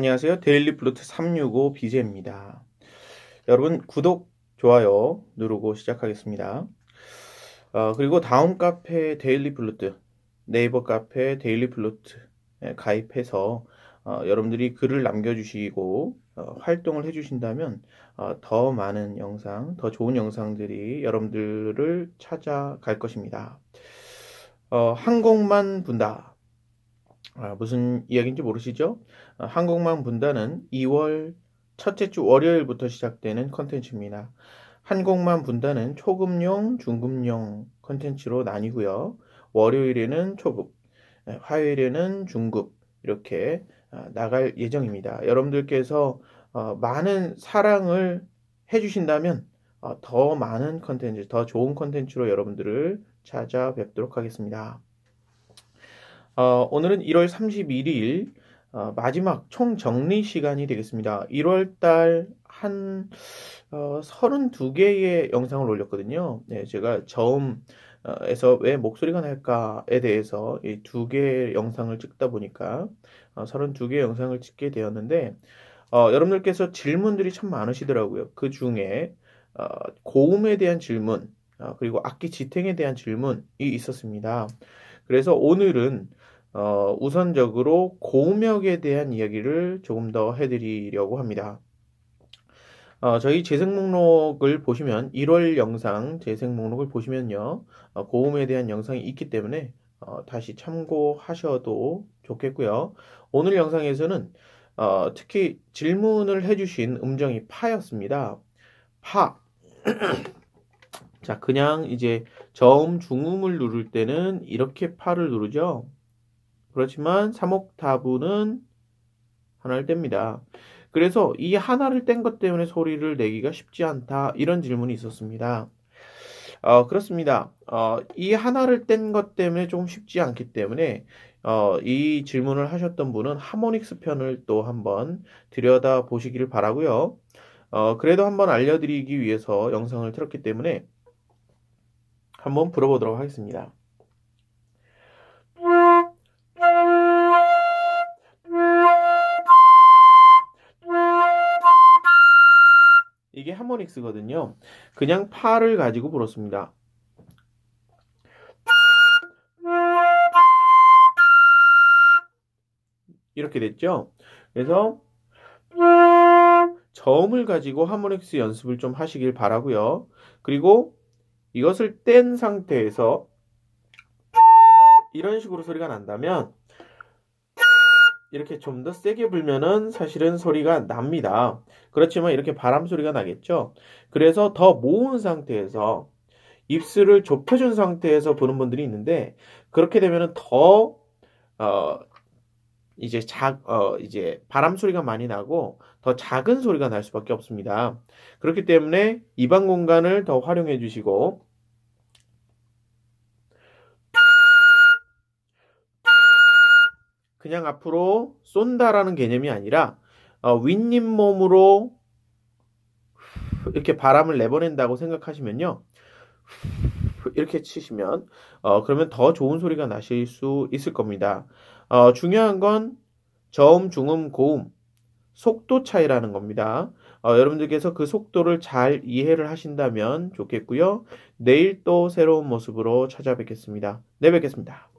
안녕하세요. 데일리 플루트 365 BJ입니다. 여러분 구독, 좋아요 누르고 시작하겠습니다. 어, 그리고 다음 카페 데일리 플루트, 네이버 카페 데일리 플루트 가입해서 어, 여러분들이 글을 남겨주시고 어, 활동을 해주신다면 어, 더 많은 영상, 더 좋은 영상들이 여러분들을 찾아갈 것입니다. 어, 항공만 분다. 아, 무슨 이야기인지 모르시죠? 아, 한국만 분단은 2월 첫째 주 월요일부터 시작되는 컨텐츠입니다. 한국만 분단은 초급용, 중급용 컨텐츠로 나뉘고요. 월요일에는 초급, 예, 화요일에는 중급 이렇게 아, 나갈 예정입니다. 여러분들께서 어, 많은 사랑을 해주신다면 어, 더 많은 컨텐츠, 더 좋은 컨텐츠로 여러분들을 찾아뵙도록 하겠습니다. 어, 오늘은 1월 31일 어, 마지막 총 정리 시간이 되겠습니다. 1월 달한 어, 32개의 영상을 올렸거든요. 네, 제가 저음에서 왜 목소리가 날까에 대해서 이 두 개의 영상을 찍다 보니까 어, 32개의 영상을 찍게 되었는데 어, 여러분들께서 질문들이 참 많으시더라고요. 그 중에 어, 고음에 대한 질문, 어, 그리고 악기 지탱에 대한 질문이 있었습니다. 그래서 오늘은 어, 우선적으로 고음역에 대한 이야기를 조금 더 해드리려고 합니다. 어, 저희 재생 목록을 보시면 1월 영상 재생 목록을 보시면요 어, 고음에 대한 영상이 있기 때문에 어, 다시 참고하셔도 좋겠고요. 오늘 영상에서는 어, 특히 질문을 해주신 음정이 파였습니다. 파. 자, 그냥 이제 저음 중음을 누를 때는 이렇게 파를 누르죠. 그렇지만 3옥타브는 하나를 뗍니다. 그래서 이 하나를 뗀 것 때문에 소리를 내기가 쉽지 않다. 이런 질문이 있었습니다. 어, 그렇습니다. 어, 이 하나를 뗀 것 때문에 조금 쉽지 않기 때문에 어, 이 질문을 하셨던 분은 하모닉스 편을 또 한번 들여다 보시기를 바라고요. 어, 그래도 한번 알려드리기 위해서 영상을 틀었기 때문에 한번 불어보도록 하겠습니다. 믹스거든요. 그냥 파를 가지고 불었습니다. 이렇게 됐죠. 그래서 저음을 가지고 하모닉스 연습을 좀 하시길 바라고요. 그리고 이것을 뗀 상태에서 이런 식으로 소리가 난다면 이렇게 좀 더 세게 불면은 사실은 소리가 납니다. 그렇지만 이렇게 바람 소리가 나겠죠. 그래서 더 모은 상태에서 입술을 좁혀준 상태에서 보는 분들이 있는데 그렇게 되면은 더 어, 이제 작, 어, 이제 바람 소리가 많이 나고 더 작은 소리가 날 수밖에 없습니다. 그렇기 때문에 입안 공간을 더 활용해 주시고 그냥 앞으로 쏜다라는 개념이 아니라 어, 윗님 몸으로 이렇게 바람을 내보낸다고 생각하시면요. 이렇게 치시면 어, 그러면 더 좋은 소리가 나실 수 있을 겁니다. 어, 중요한 건 저음, 중음, 고음 속도 차이라는 겁니다. 어, 여러분들께서 그 속도를 잘 이해를 하신다면 좋겠고요. 내일 또 새로운 모습으로 찾아뵙겠습니다. 내 뵙겠습니다.